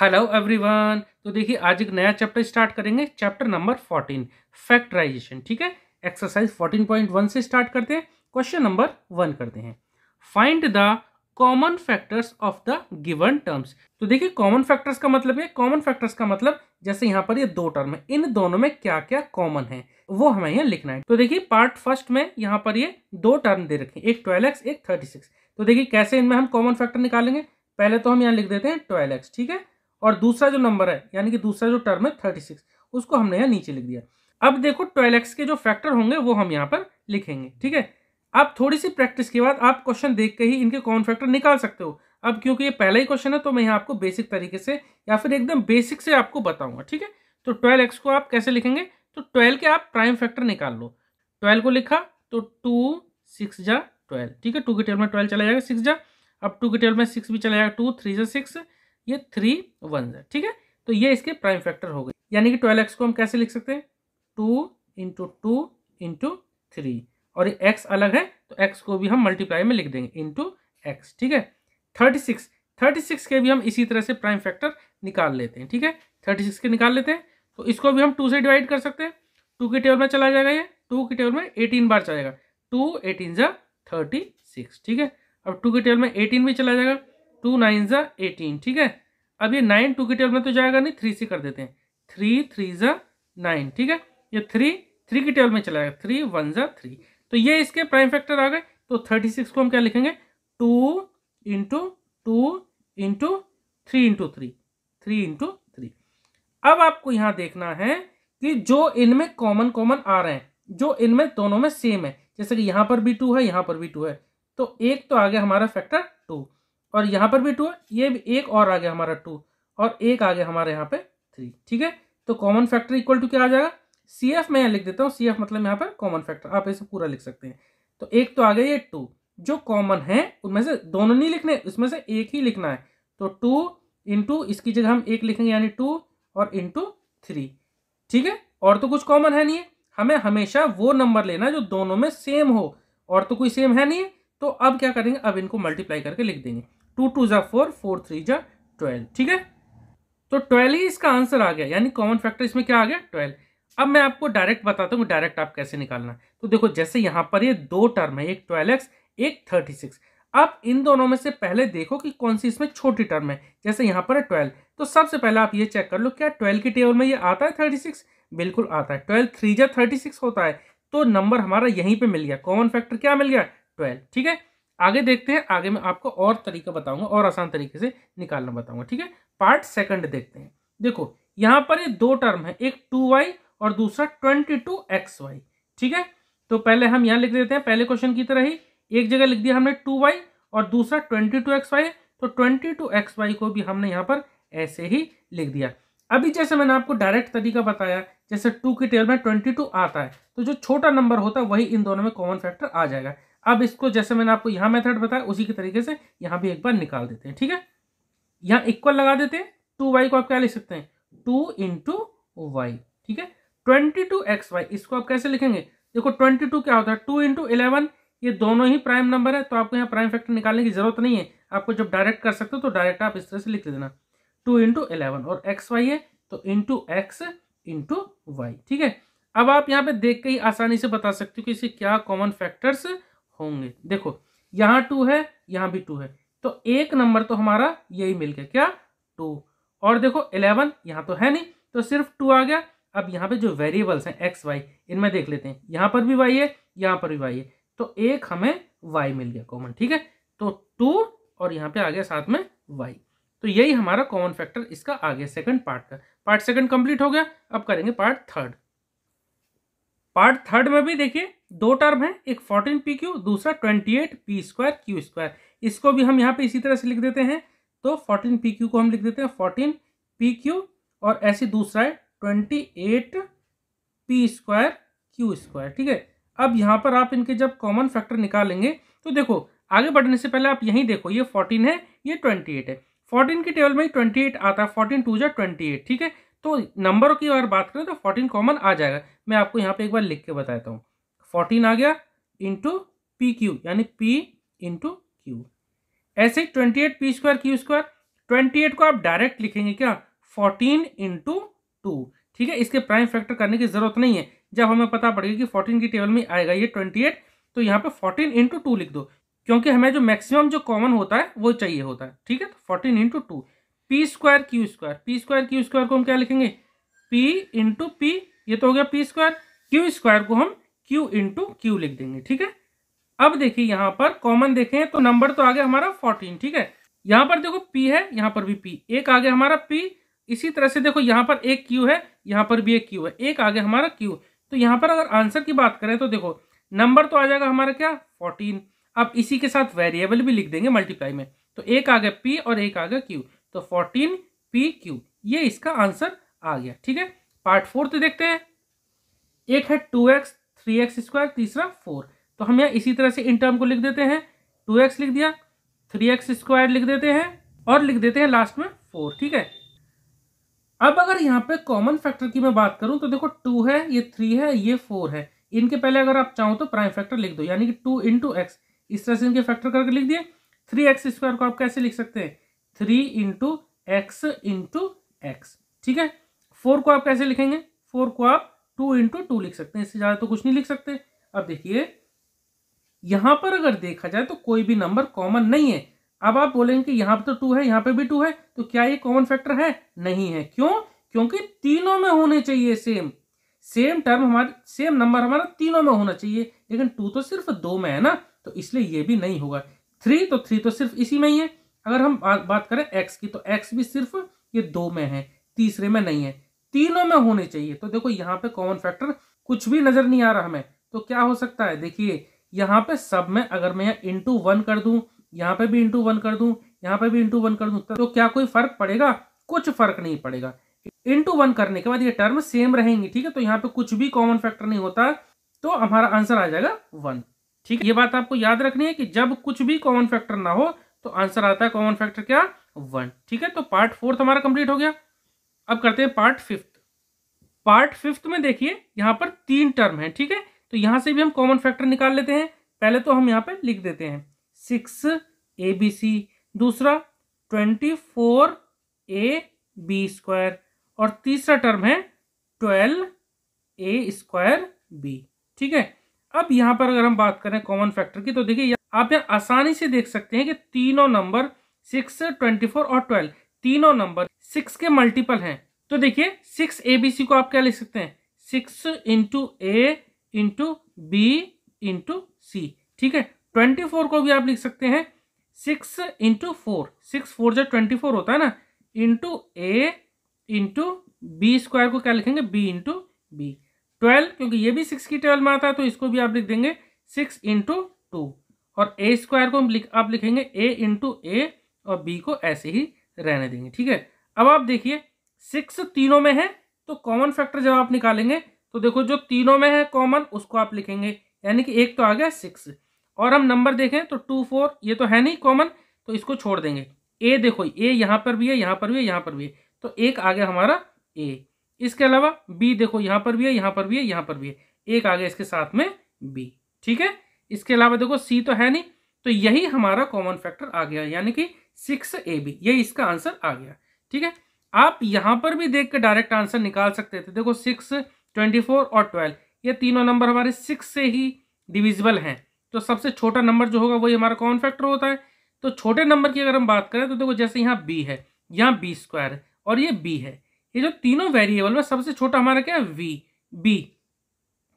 hello everyone तो देखिए आज एक नया चैप्टर स्टार्ट करेंगे चैप्टर नंबर फोर्टीन फैक्टराइजेशन ठीक है एक्सरसाइज फोर्टीन पॉइंट वन से स्टार्ट करते हैं क्वेश्चन नंबर वन करते हैं find the common factors of the given terms तो देखिए कॉमन फैक्टर्स का मतलब है कॉमन फैक्टर्स का मतलब जैसे यहाँ पर ये दो टर्म है इन दोनों में क्या क्या कॉमन है वो हमें यहाँ लिखना है तो देखिए पार्ट फर्स्ट में यहाँ पर ये दो टर्म दे रखे एक ट्वेल्व एक्स एक थर्टी सिक्स तो देखिए कैसे इनमें हम कॉमन फैक्टर निकालेंगे पहले तो हम यहाँ लिख देते हैं ट्वेल्व एक्स ठीक है और दूसरा जो नंबर है यानी कि दूसरा जो टर्म है थर्टी सिक्स उसको हमने यहाँ नीचे लिख दिया अब देखो ट्वेल्व एक्स के जो फैक्टर होंगे वो हम यहाँ पर लिखेंगे ठीक है आप थोड़ी सी प्रैक्टिस के बाद आप क्वेश्चन देख के ही इनके कॉमन फैक्टर निकाल सकते हो अब क्योंकि ये पहला ही क्वेश्चन है तो मैं यहाँ आपको बेसिक तरीके से या फिर एकदम बेसिक से आपको बताऊंगा ठीक है तो ट्वेल्व एक्स को आप कैसे लिखेंगे तो ट्वेल्व के आप प्राइम फैक्टर निकाल लो ट्वेल्व को लिखा तो टू सिक्स जा ट्वेल्व ठीक है टू के ट्वेल्व में ट्वेल्व चला जाएगा सिक्स जा अब टू के ट्वेल्व में सिक्स भी चला जाएगा टू थ्री जा सिक्स ये थ्री वन है ठीक है तो ये इसके प्राइम फैक्टर हो गए यानी कि ट्वेल्व एक्स को हम कैसे लिख सकते हैं two into two into three और ये एक्स अलग है तो एक्स को भी हम मल्टीप्लाई में लिख देंगे इंटू एक्स ठीक है थर्टी सिक्स थर्टी सिक्स के भी हम इसी तरह से प्राइम फैक्टर निकाल लेते हैं ठीक है थर्टी सिक्स के निकाल लेते हैं तो इसको भी हम टू से डिवाइड कर सकते हैं टू के टेबल में चला जाएगा ये टू के टेबल में एटीन बार चलेगा टू एटीन जा थर्टी सिक्स ठीक है अब टू के टेबल में एटीन भी चला जाएगा टू नाइन ज़ा एटीन ठीक है अब ये नाइन टू के टेबल में तो जाएगा नहीं थ्री से कर देते हैं थ्री थ्री ज़ा नाइन ठीक है ये थ्री थ्री के टेबल में चलाएगा थ्री वन ज़ा थ्री तो ये इसके प्राइम फैक्टर आ गए तो थर्टी सिक्स को हम क्या लिखेंगे two into two into three into three three into three अब आपको यहाँ देखना है कि जो इनमें कॉमन कॉमन आ रहे हैं जो इनमें दोनों में सेम है जैसे कि यहाँ पर भी टू है यहाँ पर भी टू है तो एक तो आ गया हमारा फैक्टर टू और यहाँ पर भी टू है ये भी एक और आ गया हमारा टू और एक आ गया हमारे यहाँ पे थ्री ठीक है तो कॉमन फैक्टर इक्वल टू क्या आ जाएगा सी एफ मैं यहाँ लिख देता हूँ सी एफ मतलब यहाँ पर कॉमन फैक्टर आप इसे पूरा लिख सकते हैं तो एक तो आ गया ये टू जो कॉमन है उनमें से दोनों नहीं लिखने उसमें से एक ही लिखना है तो टू इंटू इसकी जगह हम एक लिखेंगे यानी टू और इंटू थ्री ठीक है और तो कुछ कॉमन है नहीं है हमें हमेशा वो नंबर लेना जो दोनों में सेम हो और तो कोई सेम है नहीं तो अब क्या करेंगे अब इनको मल्टीप्लाई करके लिख देंगे टू टू ज़ा फोर फोर थ्री ज़ा ट्वेल्व ठीक है तो ट्वेल्व ही इसका आंसर आ गया यानी कॉमन फैक्टर इसमें क्या आ गया ट्वेल्व अब मैं आपको डायरेक्ट बताता हूँ डायरेक्ट आप कैसे निकालना तो देखो जैसे यहाँ पर ये दो टर्म है एक ट्वेल्व एक्स एक थर्टी सिक्स अब इन दोनों में से पहले देखो कि कौन सी इसमें छोटी टर्म है जैसे यहाँ पर है ट्वेल्व तो सबसे पहले आप ये चेक कर लो क्या ट्वेल्व की टेबल में ये आता है थर्टी सिक्स बिल्कुल आता है ट्वेल्व थ्री या थर्टी सिक्स होता है तो नंबर हमारा यहीं पे मिल गया कॉमन फैक्टर क्या मिल गया ट्वेल्व ठीक है आगे देखते हैं आगे मैं आपको और तरीका बताऊंगा और आसान तरीके से निकालना बताऊंगा ठीक है पार्ट सेकंड देखते हैं देखो यहां पर ये दो टर्म है एक टू वाई और दूसरा ट्वेंटी टू एक्स वाई ठीक है तो पहले हम यहां लिख देते हैं पहले क्वेश्चन की तरह ही एक जगह लिख दिया हमने टू वाई और दूसरा ट्वेंटी टू एक्स वाई तो ट्वेंटी टू एक्स वाई को भी हमने यहाँ पर ऐसे ही लिख दिया अभी जैसे मैंने आपको डायरेक्ट तरीका बताया जैसे टू की टेबल में ट्वेंटी टू आता है तो जो छोटा नंबर होता है वही इन दोनों में कॉमन फैक्टर आ जाएगा अब इसको जैसे मैंने आपको यहाँ मेथड बताया उसी के तरीके से यहाँ भी एक बार निकाल देते हैं ठीक है यहाँ इक्वल लगा देते हैं टू वाई को आप क्या लिख सकते हैं टू इंटू वाई ठीक है ट्वेंटी टू एक्स वाई इसको आप कैसे लिखेंगे देखो ट्वेंटी टू क्या होता है टू इंटू इलेवन ये दोनों ही प्राइम नंबर है तो आपको यहाँ प्राइम फैक्टर निकालने की जरूरत नहीं है आपको जब डायरेक्ट कर सकते हो तो डायरेक्ट आप इस तरह से लिख देना टू इंटू इलेवन और एक्स वाई है तो इंटू एक्स इंटू वाई ठीक है अब आप यहाँ पे देख के ही आसानी से बता सकते हो कि इसे क्या कॉमन फैक्टर्स होंगे देखो यहाँ टू है यहाँ भी टू है तो एक नंबर तो हमारा यही मिल गया क्या टू और देखो इलेवन यहाँ तो है नहीं तो सिर्फ टू आ गया अब यहाँ पे जो वेरिएबल्स हैं एक्स वाई इनमें देख लेते हैं यहाँ पर भी वाई है यहाँ पर भी वाई है तो एक हमें वाई मिल गया कॉमन ठीक है तो टू और यहाँ पे आ गया साथ में वाई तो यही हमारा कॉमन फैक्टर इसका आ गया सेकंड पार्ट का पार्ट सेकंड कंप्लीट हो गया अब करेंगे पार्ट थर्ड पार्ट थर्ड में भी देखिए दो टर्म है एक फोर्टीन पी क्यू दूसरा twenty eight p square q square इसको भी हम यहाँ पे इसी तरह से लिख देते हैं तो फोर्टीन पी क्यू को हम लिख देते हैं फोर्टीन पी क्यू और ऐसे दूसरा है twenty eight p square q square ठीक है अब यहाँ पर आप इनके जब कॉमन फैक्टर निकालेंगे तो देखो आगे बढ़ने से पहले आप यहीं देखो ये फोर्टीन है ये ट्वेंटी एट है फोर्टीन के टेबल में ही ट्वेंटी एट आता है फोर्टीन टू जो ट्वेंटी एट ठीक है तो नंबरों की अगर बात करें तो फोर्टीन कॉमन आ जाएगा मैं आपको यहाँ पे एक बार लिख के बताता हूँ फोर्टीन आ गया इंटू पी क्यू यानी पी इंटू क्यू ऐसे twenty eight p square q square twenty eight को आप डायरेक्ट लिखेंगे क्या फोर्टीन इंटू टू ठीक है इसके प्राइम फैक्टर करने की जरूरत नहीं है जब हमें पता पड़ेगा कि फोर्टीन की टेबल में आएगा ये ट्वेंटी एट तो यहाँ पे फोर्टीन इंटू टू लिख दो क्योंकि हमें जो मैक्सिमम जो कॉमन होता है वो चाहिए होता है ठीक है तो fourteen into two p square q square p square q square को हम क्या लिखेंगे पी इंटू पी ये तो हो गया पी स्क्वायर क्यू स्क्वायर को हम क्यू इंटू क्यू लिख देंगे ठीक है अब देखिए यहां पर कॉमन देखें तो नंबर तो आ गया हमारा फोर्टीन ठीक है यहां पर देखो पी है यहां पर भी पी एक आ गया हमारा पी इसी तरह से देखो यहां पर एक क्यू है यहां पर भी एक क्यू है एक आ गया हमारा क्यू तो यहां पर अगर आंसर की बात करें तो देखो नंबर तो आ जाएगा हमारा क्या फोर्टीन अब इसी के साथ वेरिएबल भी लिख देंगे मल्टीप्लाई में तो एक आ गया पी और एक आ गया क्यू तो फोर्टीन पी क्यू ये इसका आंसर आ गया ठीक है पार्ट फोर्थ तो देखते हैं एक है two x three x square तीसरा फोर तो हम यहाँ इसी तरह से इन टर्म को लिख देते हैं टू एक्स लिख दिया थ्री एक्स स्क्वायर लिख देते हैं और लिख देते हैं लास्ट में फोर ठीक है अब अगर यहाँ पे कॉमन फैक्टर की मैं बात करूँ तो देखो टू है ये थ्री है ये फोर है इनके पहले अगर आप चाहो तो प्राइम फैक्टर लिख दो यानी कि टू इंटू एक्स इस तरह से इनके फैक्टर करके लिख दिए थ्री एक्स स्क्वायर को आप कैसे लिख सकते हैं three into x into x ठीक है फोर को आप कैसे लिखेंगे फोर को आप टू इंटू टू लिख सकते हैं इससे ज़्यादा तो कुछ नहीं लिख सकते अब देखिए यहाँ पर अगर देखा जाए तो कोई भी नंबर कॉमन नहीं है अब आप बोलेंगे कि यहाँ पर तो टू है यहाँ पर भी टू है तो क्या ये कॉमन फैक्टर है नहीं है क्यों क्योंकि तीनों में होने चाहिए सेम सेम टर्म हमारे सेम नंबर हमारा तीनों में होना चाहिए लेकिन टू तो सिर्फ दो में है ना तो इसलिए ये भी नहीं होगा थ्री तो थ्री तो सिर्फ इसी में ही है अगर हम बात करें एक्स की तो एक्स भी सिर्फ ये दो में है तीसरे में नहीं है तीनों में होने चाहिए तो देखो यहाँ पे कॉमन फैक्टर कुछ भी नजर नहीं आ रहा हमें तो क्या हो सकता है देखिए यहाँ पे सब में अगर मैं यहाँ इंटू वन कर दूं यहाँ पे भी इंटू वन कर दूं यहाँ पे भी इंटू वन कर दूं तो क्या कोई फर्क पड़ेगा कुछ फर्क नहीं पड़ेगा इंटू वन करने के बाद ये टर्म सेम रहेंगे ठीक है तो यहाँ पे कुछ भी कॉमन फैक्टर नहीं होता तो हमारा आंसर आ जाएगा वन ठीक है ये बात आपको याद रखनी है कि जब कुछ भी कॉमन फैक्टर ना हो तो आंसर आता है कॉमन फैक्टर क्या वन ठीक है तो पार्ट फोर्थ हमारा कंप्लीट हो गया अब करते हैं पार्ट फिफ्थ पार्ट फिफ्थ में देखिए यहां पर तीन टर्म है ठीक है तो यहां से भी हम कॉमन फैक्टर निकाल लेते हैं पहले तो हम यहां पर लिख देते हैं सिक्स ए बी सी दूसरा twenty four a b square और तीसरा टर्म है ट्वेल्व ए स्क्वायर बी ठीक है अब यहां पर अगर हम बात करें कॉमन फैक्टर की तो देखिए आप यहां आसानी से देख सकते हैं कि तीनों नंबर सिक्स ट्वेंटी फोर और ट्वेल्व तीनों नंबर सिक्स के मल्टीपल हैं तो देखिए सिक्स ए बी सी को आप क्या लिख सकते हैं six into a into b into c ठीक है ट्वेंटी फोर को भी आप लिख सकते हैं six into four six four जो ट्वेंटी फोर होता है ना into a into b square को क्या लिखेंगे बी इंटू बी ट्वेल्व क्योंकि ये भी सिक्स की ट्वेल्व में आता है तो इसको भी आप लिख देंगे सिक्स इंटू टू और ए स्क्वायर को लिख, आप लिखेंगे ए इंटू ए और बी को ऐसे ही रहने देंगे ठीक है अब आप देखिए सिक्स तीनों में है तो कॉमन फैक्टर जब आप निकालेंगे तो देखो जो तीनों में है कॉमन उसको आप लिखेंगे यानी कि एक तो आ गया सिक्स और हम नंबर देखें तो टू फोर ये तो है नहीं कॉमन तो इसको छोड़ देंगे ए देखो ए यहाँ पर भी है यहाँ पर भी है यहाँ पर भी है तो एक आ गया हमारा ए इसके अलावा बी देखो यहाँ पर भी है यहाँ पर भी है यहाँ पर भी है एक आ गया इसके साथ में बी ठीक है इसके अलावा देखो सी तो है नहीं तो यही हमारा कॉमन फैक्टर आ गया यानी कि सिक्स ए बी ये इसका आंसर आ गया ठीक है आप यहां पर भी देख कर डायरेक्ट आंसर निकाल सकते थे देखो सिक्स ट्वेंटी फोर और ट्वेल्व ये तीनों नंबर हमारे सिक्स से ही डिविजिबल हैं तो सबसे छोटा नंबर जो होगा वही हमारा कॉमन फैक्टर होता है तो छोटे नंबर की अगर हम बात करें तो देखो जैसे यहाँ बी है यहाँ बी स्क्वायर है और ये बी है ये जो तीनों वेरिएबल में सबसे छोटा हमारा क्या है वी बी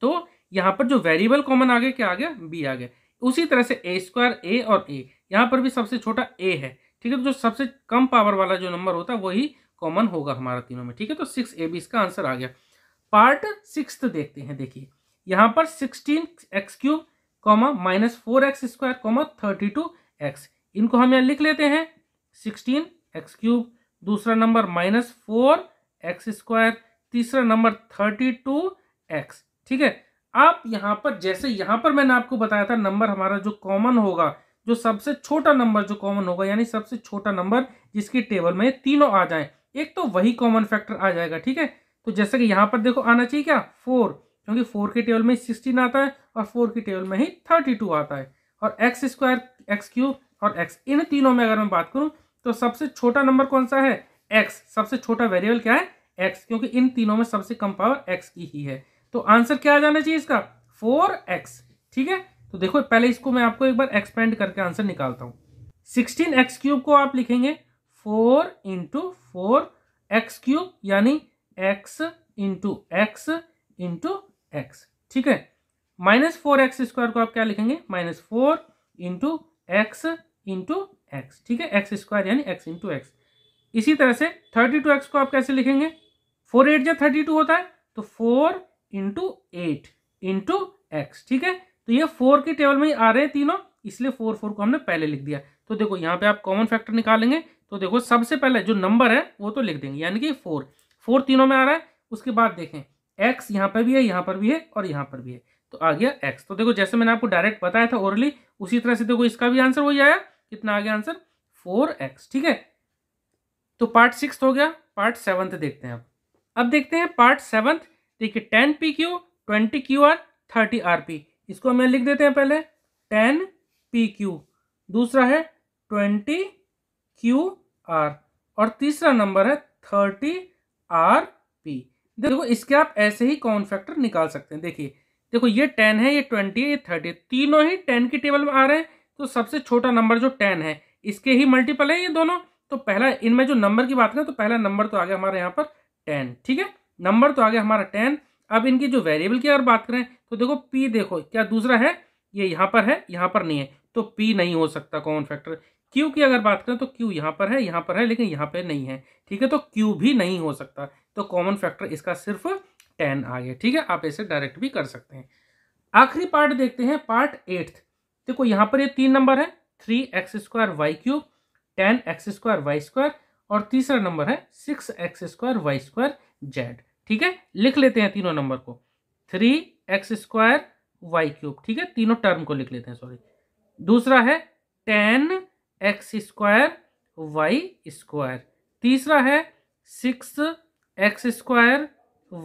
तो यहाँ पर जो वेरिएबल कॉमन आ गया क्या आ गया बी आ गया उसी तरह से ए स्क्वायर ए और ए यहाँ पर भी सबसे छोटा ए है ठीक है तो जो सबसे कम पावर वाला जो नंबर होता है वही कॉमन होगा हमारा तीनों में ठीक है तो सिक्स ए बी इसका आंसर आ गया पार्ट सिक्स देखते हैं देखिए यहाँ पर sixteen x cube comma minus four x square comma thirty two x इनको हम यहाँ लिख लेते हैं सिक्सटीन एक्स क्यूब दूसरा number minus four x square तीसरा नंबर थर्टी टू एक्स ठीक है आप यहाँ पर जैसे यहाँ पर मैंने आपको बताया था नंबर हमारा जो कॉमन होगा जो सबसे छोटा नंबर जो कॉमन होगा यानी सबसे छोटा नंबर जिसकी टेबल में तीनों आ जाए एक तो वही कॉमन फैक्टर आ जाएगा ठीक है तो जैसे कि यहाँ पर देखो आना चाहिए क्या फोर क्योंकि फोर के टेबल में सिक्सटीन आता है और फोर की टेबल में ही थर्टी टू आता है और एक्स स्क्वायर एक्स क्यूब और एक्स इन तीनों में अगर मैं बात करूँ तो सबसे छोटा नंबर कौन सा है एक्स सबसे छोटा वेरिएबल क्या है एक्स क्योंकि इन तीनों में सबसे कम पावर एक्स की ही है तो आंसर क्या आ जाना चाहिए इसका फोर एक्स ठीक है तो देखो पहले इसको मैं आपको एक बार एक्सपेंड करके आंसर निकालता हूं सिक्सटीन एक्स क्यूब को आप लिखेंगे four into four x cube यानी x into x into x ठीक है माइनस फोर एक्स स्क्वायर को आप क्या लिखेंगे minus four into x into x ठीक है एक्स स्क्वायर यानी एक्स इंटू एक्स इसी तरह से थर्टी टू एक्स को आप कैसे लिखेंगे फोर एट जब थर्टी टू होता है तो four into eight into x ठीक है तो ये फोर के टेबल में ही आ रहे हैं तीनों इसलिए फोर फोर को हमने पहले लिख दिया तो देखो यहाँ पे आप कॉमन फैक्टर निकालेंगे तो देखो सबसे पहले जो नंबर है वो तो लिख देंगे यानी कि फोर फोर तीनों में आ रहा है उसके बाद देखें एक्स यहाँ पर भी है यहाँ पर भी है और यहाँ पर भी है तो आ गया एक्स तो देखो जैसे मैंने आपको डायरेक्ट बताया था ओरली उसी तरह से देखो इसका भी आंसर वही आया कितना आ गया आंसर फोर एक्स ठीक है तो पार्ट सिक्स हो गया पार्ट सेवंथ देखते हैं अब अब देखते हैं पार्ट सेवंथ देखिए ten p q twenty q r thirty r p इसको हमें लिख देते हैं पहले टेन पी क्यू दूसरा है ट्वेंटी क्यू आर और तीसरा नंबर है थर्टी आर पी देखो इसके आप ऐसे ही कॉमन फैक्टर निकाल सकते हैं देखिए देखो ये टेन है ये ट्वेंटी है ये थर्टी तीनों ही टेन की टेबल में आ रहे हैं तो सबसे छोटा नंबर जो टेन है इसके ही मल्टीपल है ये दोनों तो पहला इनमें जो नंबर की बात करें तो पहला नंबर तो आ गया हमारे यहाँ पर टेन ठीक है नंबर तो आ गया हमारा टेन अब इनकी जो वेरिएबल की अगर बात करें तो देखो पी देखो क्या दूसरा है ये यहाँ पर है यहाँ पर नहीं है तो पी नहीं हो सकता कॉमन फैक्टर क्यू की अगर बात करें तो क्यू यहाँ पर है यहाँ पर है लेकिन यहाँ पर नहीं है ठीक है तो क्यू भी नहीं हो सकता तो कॉमन फैक्टर इसका सिर्फ टेन आ गया ठीक है आप इसे डायरेक्ट भी कर सकते हैं आखिरी पार्ट देखते हैं पार्ट एट्थ देखो यहाँ पर ये तीन नंबर है three x square y cube ten x square y square और तीसरा नंबर है six x square y square z ठीक है लिख लेते हैं तीनों नंबर को three x square y cube ठीक है तीनों टर्म को लिख लेते हैं सॉरी दूसरा है ten x square y square तीसरा है six x square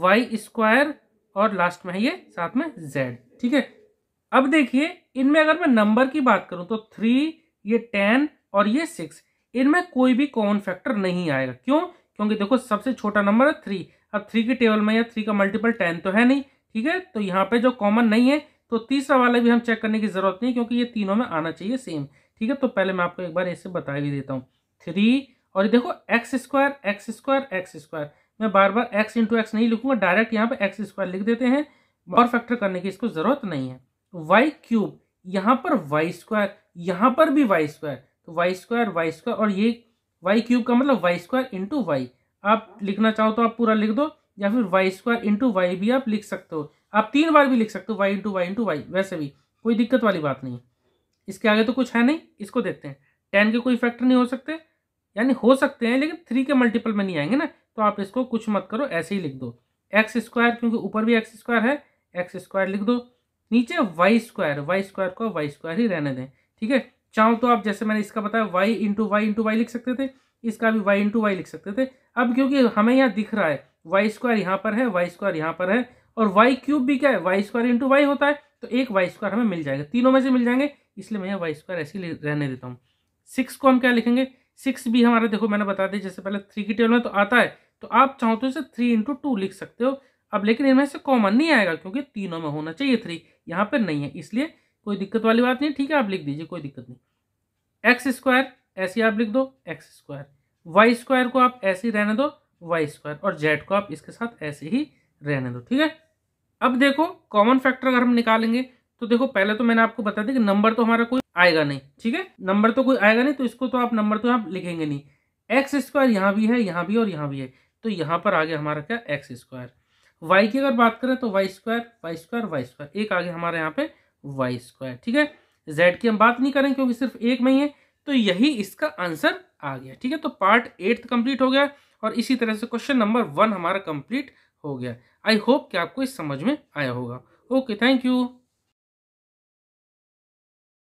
y square और लास्ट में है ये साथ में जेड ठीक है अब देखिए इनमें अगर मैं नंबर की बात करूं तो थ्री ये टेन और ये सिक्स इनमें कोई भी कॉमन फैक्टर नहीं आएगा क्यों क्योंकि देखो सबसे छोटा नंबर है थ्री अब थ्री के टेबल में या थ्री का मल्टीपल टेन तो है नहीं ठीक है तो यहाँ पे जो कॉमन नहीं है तो तीसरा वाला भी हम चेक करने की ज़रूरत नहीं क्योंकि ये तीनों में आना चाहिए सेम ठीक है तो पहले मैं आपको एक बार ऐसे बता भी देता हूँ थ्री और ये देखो x square x square x square मैं बार बार एक्स इंटू एक्स नहीं लिखूंगा डायरेक्ट यहाँ पे एक्स स्क्वायर लिख देते हैं और फैक्टर करने की इसको ज़रूरत नहीं है वाई क्यूब यहाँ पर वाई स्क्वायर यहाँ पर भी वाई स्क्वायर तो वाई स्क्वायर वाई स्क्वायर और ये वाई क्यूब का मतलब वाई स्क्वायर इंटू वाई आप लिखना चाहो तो आप पूरा लिख दो या फिर वाई स्क्वायर इंटू वाई भी आप लिख सकते हो आप तीन बार भी लिख सकते हो y into y into y वैसे भी कोई दिक्कत वाली बात नहीं इसके आगे तो कुछ है नहीं इसको देखते हैं टेन के कोई फैक्टर नहीं हो सकते यानी हो सकते हैं लेकिन थ्री के मल्टीपल में नहीं आएंगे ना तो आप इसको कुछ मत करो ऐसे ही लिख दो एक्स स्क्वायर क्योंकि ऊपर भी एक्स स्क्वायर है एक्स स्क्वायर लिख दो नीचे वाई स्क्वायर वाई स्क्वायर को वाई स्क्वायर ही रहने दें ठीक है चाहो तो आप जैसे मैंने इसका बताया y into y into y लिख सकते थे इसका भी वाई इंटू वाई लिख सकते थे अब क्योंकि हमें यहाँ दिख रहा है वाई स्क्वायर यहाँ पर है वाई स्क्वायर यहाँ पर है और वाई क्यूब भी क्या है वाई स्क्वायर इंटू वाई होता है तो एक वाई स्क्वायर हमें मिल जाएगा तीनों में से मिल जाएंगे इसलिए मैं यहाँ वाई स्क्वायर ऐसे रहने देता हूँ सिक्स को हम क्या लिखेंगे सिक्स भी हमारा देखो मैंने बता दिया जैसे पहले थ्री की टेबल में तो आता है तो आप चाहो तो इसे थ्री इंटू टू लिख सकते हो अब लेकिन इनमें से कॉमन नहीं आएगा क्योंकि तीनों में होना चाहिए थ्री यहाँ पर नहीं है इसलिए कोई दिक्कत वाली बात नहीं ठीक है आप लिख दीजिए कोई दिक्कत नहीं एक्स स्क्वायर ऐसे आप लिख दो एक्स स्क्वायर वाई स्क्वायर को आप ऐसे ही रहने दो वाई स्क्वायर और जेड को आप इसके साथ ऐसे ही रहने दो ठीक है अब देखो कॉमन फैक्टर अगर हम निकालेंगे तो देखो पहले तो मैंने आपको बता दी कि नंबर तो हमारा कोई आएगा नहीं ठीक है नंबर तो कोई आएगा नहीं तो इसको तो आप नंबर तो आप लिखेंगे नहीं एक्स स्क्वायर यहाँ भी है यहाँ भी और यहाँ भी है तो यहाँ पर आगे हमारा क्या एक्स स्क्वायर वाई की अगर बात करें तो y square y square y square एक आगे हमारे यहाँ पे वाई स्क्वायर ठीक है जेड की हम बात नहीं करें क्योंकि सिर्फ एक में ही है तो यही इसका आंसर आ गया ठीक है तो पार्ट एट्थ कंप्लीट हो गया और इसी तरह से क्वेश्चन नंबर वन हमारा कंप्लीट हो गया आई होप कि आपको इस समझ में आया होगा ओके थैंक यू